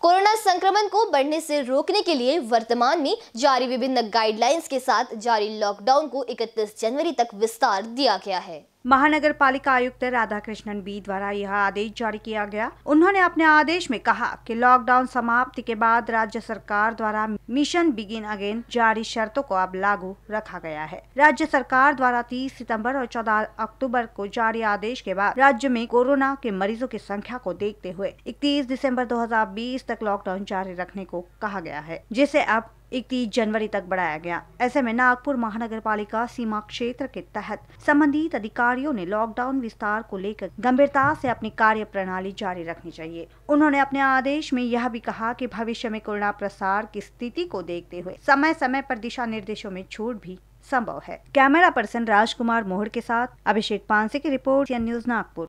corona संक्रमण को बढ़ने से रोकने के लिए वर्तमान में जारी विभिन्न गाइडलाइंस के साथ जारी लॉकडाउन को 31 जनवरी तक विस्तार दिया गया है महानगर पालिका आयुक्त राधाकृष्णन बी द्वारा यह आदेश जारी किया गया उन्होंने अपने आदेश में कहा कि लॉकडाउन समाप्ति के बाद राज्य सरकार द्वारा मिशन बिगिन अगेन जारी शर्तों को अब लागू रखा गया है राज्य सरकार द्वारा 30 सितंबर और 14 अक्टूबर को जारी आदेश के बाद राज्य में कोरोना के मरीजों की संख्या को देखते हुए इकतीस दिसम्बर दो तक लॉकडाउन जारी रखने को कहा गया है जिसे अब इकतीस जनवरी तक बढ़ाया गया ऐसे में नागपुर महानगर पालिका सीमा क्षेत्र के तहत संबंधित अधिकारियों ने लॉकडाउन विस्तार को लेकर गंभीरता से अपनी कार्य प्रणाली जारी रखनी चाहिए उन्होंने अपने आदेश में यह भी कहा कि भविष्य में कोरोना प्रसार की स्थिति को देखते हुए समय समय पर दिशा निर्देशों में छूट भी संभव है कैमरा पर्सन राजकुमार मोहर के साथ अभिषेक पांसे की रिपोर्ट न्यूज नागपुर